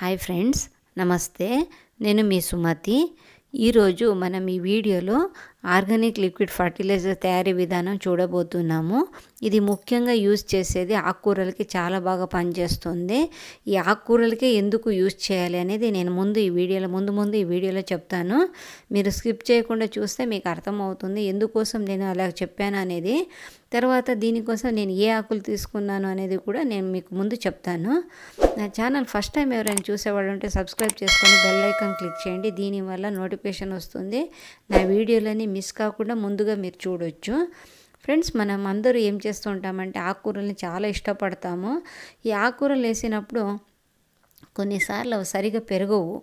hi friends నమస్తే నేను మీ సుమతి ఈరోజు మనం ఈ వీడియోలో ఆర్గానిక్ లిక్విడ్ ఫర్టిలైజర్ తయారీ విధానం చూడబోతున్నాము ఇది ముఖ్యంగా యూజ్ చేసేది ఆకుకూరలకి చాలా బాగా పనిచేస్తుంది ఈ ఆకుకూరలకే ఎందుకు యూజ్ చేయాలి అనేది నేను ముందు ఈ వీడియోలో ముందు ముందు ఈ వీడియోలో చెప్తాను మీరు స్కిప్ చేయకుండా చూస్తే మీకు అర్థమవుతుంది ఎందుకోసం నేను అలా చెప్పాను అనేది తర్వాత దీనికోసం నేను ఏ ఆకులు తీసుకున్నాను అనేది కూడా నేను మీకు ముందు చెప్తాను నా ఛానల్ ఫస్ట్ టైం ఎవరైనా చూసేవాళ్ళు ఉంటే సబ్స్క్రైబ్ చేసుకొని బెల్ ఐకాన్ క్లిక్ చేయండి దీనివల్ల నోటిఫికేషన్ వస్తుంది నా వీడియోలని మిస్ కాకుండా ముందుగా మీరు చూడొచ్చు ఫ్రెండ్స్ మనం అందరూ ఏం చేస్తూ ఉంటామంటే ఆకుకూరల్ని చాలా ఇష్టపడతాము ఈ ఆకుకూరలు వేసినప్పుడు కొన్నిసార్లు అవి సరిగా పెరగవు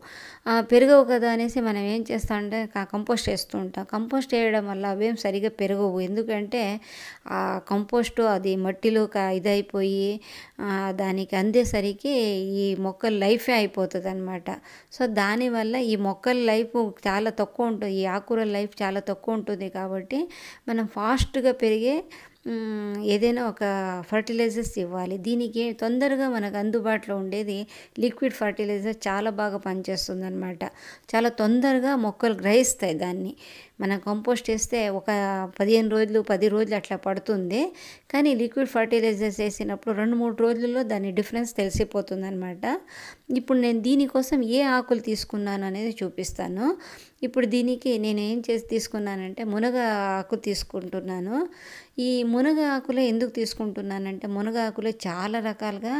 పెరగవు కదా అనేసి మనం ఏం చేస్తామంటే కంపోస్ట్ వేస్తూ ఉంటాం కంపోస్ట్ వేయడం వల్ల అవేం సరిగా పెరగవు ఎందుకంటే ఆ కంపోస్ట్ అది మట్టిలో ఇదైపోయి దానికి అందేసరికి ఈ మొక్కల లైఫే అయిపోతుంది అనమాట సో దానివల్ల ఈ మొక్కల లైఫ్ చాలా తక్కువ ఉంటుంది ఈ ఆకుర లైఫ్ చాలా తక్కువ ఉంటుంది కాబట్టి మనం ఫాస్ట్గా పెరిగే ఏదైనా ఒక ఫర్టిలైజర్స్ ఇవ్వాలి దీనికి తొందరగా మనకు అందుబాటులో ఉండేది లిక్విడ్ ఫర్టిలైజర్ చాలా బాగా పనిచేస్తుంది అనమాట చాలా తొందరగా మొక్కలు గ్రహిస్తాయి దాన్ని మనం కంపోస్ట్ వేస్తే ఒక పదిహేను రోజులు పది రోజులు అట్లా పడుతుంది కానీ లిక్విడ్ ఫర్టిలైజర్స్ వేసినప్పుడు రెండు మూడు రోజుల్లో దాని డిఫరెన్స్ తెలిసిపోతుంది అనమాట ఇప్పుడు నేను దీనికోసం ఏ ఆకులు తీసుకున్నాను అనేది చూపిస్తాను ఇప్పుడు దీనికి నేను ఏం చేసి తీసుకున్నానంటే మునగ ఆకు తీసుకుంటున్నాను ఈ మునగ ఆకులే ఎందుకు తీసుకుంటున్నానంటే మునగ ఆకులే చాలా రకాలుగా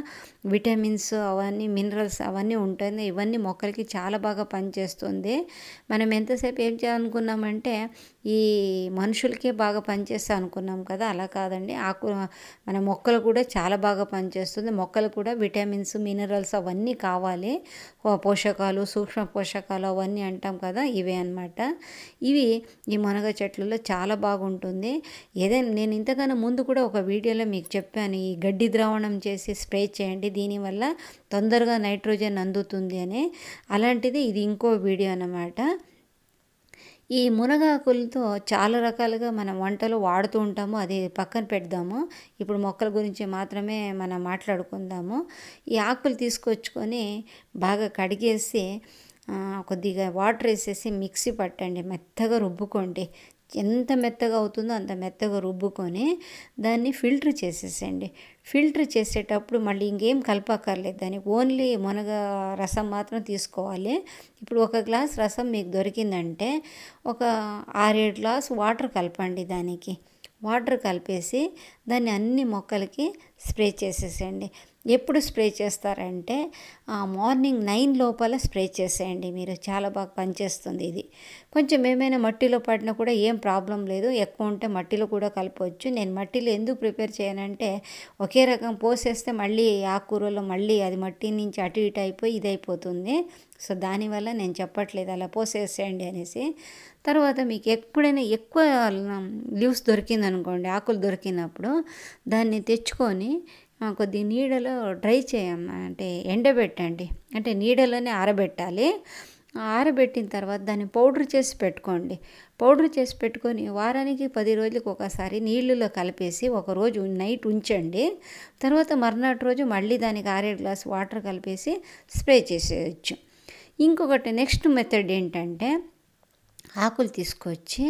విటమిన్స్ అవన్నీ మినరల్స్ అవన్నీ ఉంటుంది ఇవన్నీ మొక్కలకి చాలా బాగా పనిచేస్తుంది మనం ఎంతసేపు ఏం చేయాలనుకున్నామంటే అంటే ఈ మనుషులకే బాగా పనిచేస్తా అనుకున్నాం కదా అలా కాదండి ఆకు మన మొక్కలు కూడా చాలా బాగా పనిచేస్తుంది మొక్కలు కూడా విటమిన్స్ మినరల్స్ అవన్నీ కావాలి పోషకాలు సూక్ష్మ పోషకాలు అవన్నీ అంటాం కదా ఇవే అనమాట ఇవి ఈ మునగ చెట్లలో చాలా బాగుంటుంది ఏదైనా నేను ఇంతకన్నా ముందు కూడా ఒక వీడియోలో మీకు చెప్పాను ఈ గడ్డి ద్రావణం చేసి స్ప్రే చేయండి దీనివల్ల తొందరగా నైట్రోజన్ అందుతుంది అని అలాంటిది ఇది ఇంకో వీడియో అన్నమాట ఈ మునగాకులతో చాలా రకాలుగా మనం వంటలు వాడుతూ ఉంటాము అది పక్కన పెడదాము ఇప్పుడు మొక్కల గురించి మాత్రమే మనం మాట్లాడుకుందాము ఈ ఆకులు తీసుకొచ్చుకొని బాగా కడిగేసి కొద్దిగా వాటర్ వేసేసి మిక్సీ పట్టండి మెత్తగా రుబ్బుకోండి ఎంత మెత్తగా అవుతుందో అంత మెత్తగా రుబ్బుకొని దాన్ని ఫిల్టర్ చేసేసేయండి ఫిల్టర్ చేసేటప్పుడు మళ్ళీ ఇంకేం కలపక్కర్లేదు దాన్ని ఓన్లీ మునగ రసం మాత్రం తీసుకోవాలి ఇప్పుడు ఒక గ్లాస్ రసం మీకు దొరికిందంటే ఒక ఆరేడు గ్లాస్ వాటర్ కలపండి దానికి వాటర్ కలిపేసి దాన్ని అన్ని మొక్కలకి స్ప్రే చేసేసేయండి ఎప్పుడు స్ప్రే చేస్తారంటే మార్నింగ్ నైన్ లోపల స్ప్రే చేసేయండి మీరు చాలా బాగా పనిచేస్తుంది ఇది కొంచెం ఏమైనా మట్టిలో పడినా కూడా ఏం ప్రాబ్లం లేదు ఎక్కువ ఉంటే మట్టిలో కూడా కలపవచ్చు నేను మట్టిలో ఎందుకు ప్రిపేర్ చేయనంటే ఒకే రకం పోసేస్తే మళ్ళీ ఆకుకూరలో మళ్ళీ అది మట్టి నుంచి అటు ఇటు అయిపోయి ఇది అయిపోతుంది సో దానివల్ల నేను చెప్పట్లేదు అలా పోసేసేయండి అనేసి తర్వాత మీకు ఎప్పుడైనా ఎక్కువ లీవ్స్ దొరికిందనుకోండి ఆకులు దొరికినప్పుడు దాన్ని తెచ్చుకొని తీసుకొని కొద్ది నీడలో డ్రై చేయం అంటే ఎండబెట్టండి అంటే నీడలోనే ఆరబెట్టాలి ఆరబెట్టిన తర్వాత దాన్ని పౌడర్ చేసి పెట్టుకోండి పౌడర్ చేసి పెట్టుకొని వారానికి పది రోజులకు ఒకసారి నీళ్ళలో కలిపేసి ఒకరోజు నైట్ ఉంచండి తర్వాత మర్నాటి రోజు మళ్ళీ దానికి ఆరేడు గ్లాస్ వాటర్ కలిపేసి స్ప్రే చేసేయచ్చు ఇంకొకటి నెక్స్ట్ మెథడ్ ఏంటంటే ఆకులు తీసుకొచ్చి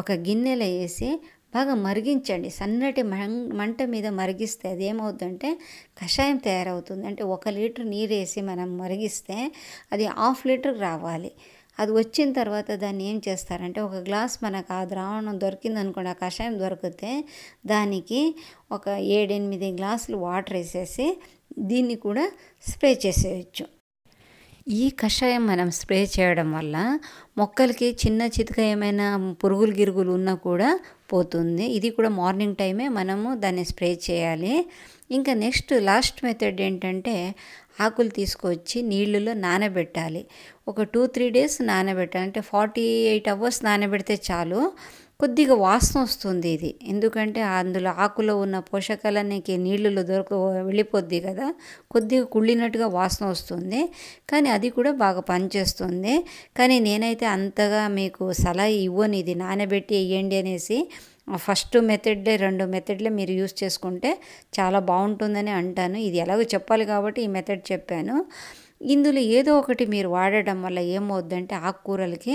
ఒక గిన్నెలో వేసి బాగా మరిగించండి సన్నటి మంట మీద మరిగిస్తే అది ఏమవుతుందంటే కషాయం తయారవుతుంది అంటే ఒక లీటర్ నీరు వేసి మనం మరిగిస్తే అది హాఫ్ లీటర్ రావాలి అది వచ్చిన తర్వాత దాన్ని ఏం చేస్తారంటే ఒక గ్లాస్ మనకు ఆ ద్రావణం దొరికిందనుకోండి ఆ కషాయం దొరికితే దానికి ఒక ఏడెనిమిది గ్లాసులు వాటర్ వేసేసి దీన్ని కూడా స్ప్రే చేసేయచ్చు ఈ కషాయం మనం స్ప్రే చేయడం వల్ల మొక్కలకి చిన్న చితక ఏమైనా పురుగులు గిరుగులు ఉన్నా కూడా పోతుంది ఇది కూడా మార్నింగ్ టైమే మనము దాన్ని స్ప్రే చేయాలి ఇంకా నెక్స్ట్ లాస్ట్ మెథడ్ ఏంటంటే ఆకులు తీసుకొచ్చి నీళ్ళలో నానబెట్టాలి ఒక టూ త్రీ డేస్ నానబెట్టాలి అంటే ఫార్టీ ఎయిట్ అవర్స్ నానబెడితే చాలు కొద్దిగా వాసన వస్తుంది ఇది ఎందుకంటే అందులో ఆకులో ఉన్న పోషకాలన్నీ నీళ్ళలో దొరక వెళ్ళిపోద్ది కదా కొద్దిగా కుళ్ళినట్టుగా వాసన వస్తుంది కానీ అది కూడా బాగా పనిచేస్తుంది కానీ నేనైతే అంతగా మీకు సలహా ఇవ్వను ఇది నానబెట్టి వేయండి అనేసి ఫస్ట్ మెథడ్లే రెండు మెథడ్లే మీరు యూస్ చేసుకుంటే చాలా బాగుంటుందని అంటాను ఇది ఎలాగో చెప్పాలి కాబట్టి ఈ మెథడ్ చెప్పాను ఇందులో ఏదో ఒకటి మీరు వాడడం వల్ల ఏమవుద్దంటే ఆకుకూరలకి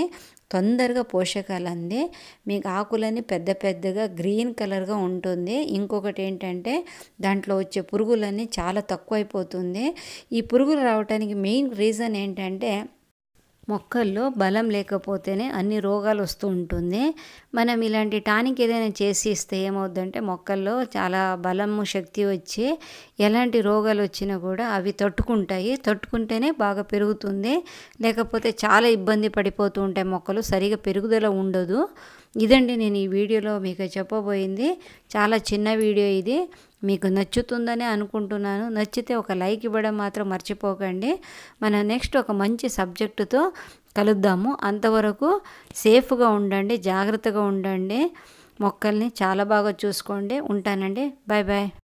తొందరగా పోషకాలు అంది మీకు ఆకులని పెద్ద పెద్దగా గ్రీన్ కలర్గా ఉంటుంది ఇంకొకటి ఏంటంటే దాంట్లో వచ్చే పురుగులన్నీ చాలా తక్కువైపోతుంది ఈ పురుగులు రావడానికి మెయిన్ రీజన్ ఏంటంటే మొక్కల్లో బలం లేకపోతేనే అన్ని రోగాలు వస్తూ ఉంటుంది మనం ఇలాంటి టానిక్ ఏదైనా చేసి ఇస్తే ఏమవుద్దంటే మొక్కల్లో చాలా బలము శక్తి వచ్చి ఎలాంటి రోగాలు వచ్చినా కూడా అవి తట్టుకుంటాయి తట్టుకుంటేనే బాగా పెరుగుతుంది లేకపోతే చాలా ఇబ్బంది పడిపోతూ ఉంటాయి మొక్కలు సరిగా పెరుగుదల ఉండదు ఇదండి నేను ఈ వీడియోలో మీకు చెప్పబోయింది చాలా చిన్న వీడియో ఇది మీకు నచ్చుతుందని అనుకుంటున్నాను నచ్చితే ఒక లైక్ ఇవ్వడం మాత్రం మర్చిపోకండి మన నెక్స్ట్ ఒక మంచి సబ్జెక్టుతో కలుద్దాము అంతవరకు సేఫ్గా ఉండండి జాగ్రత్తగా ఉండండి మొక్కల్ని చాలా బాగా చూసుకోండి ఉంటానండి బాయ్ బాయ్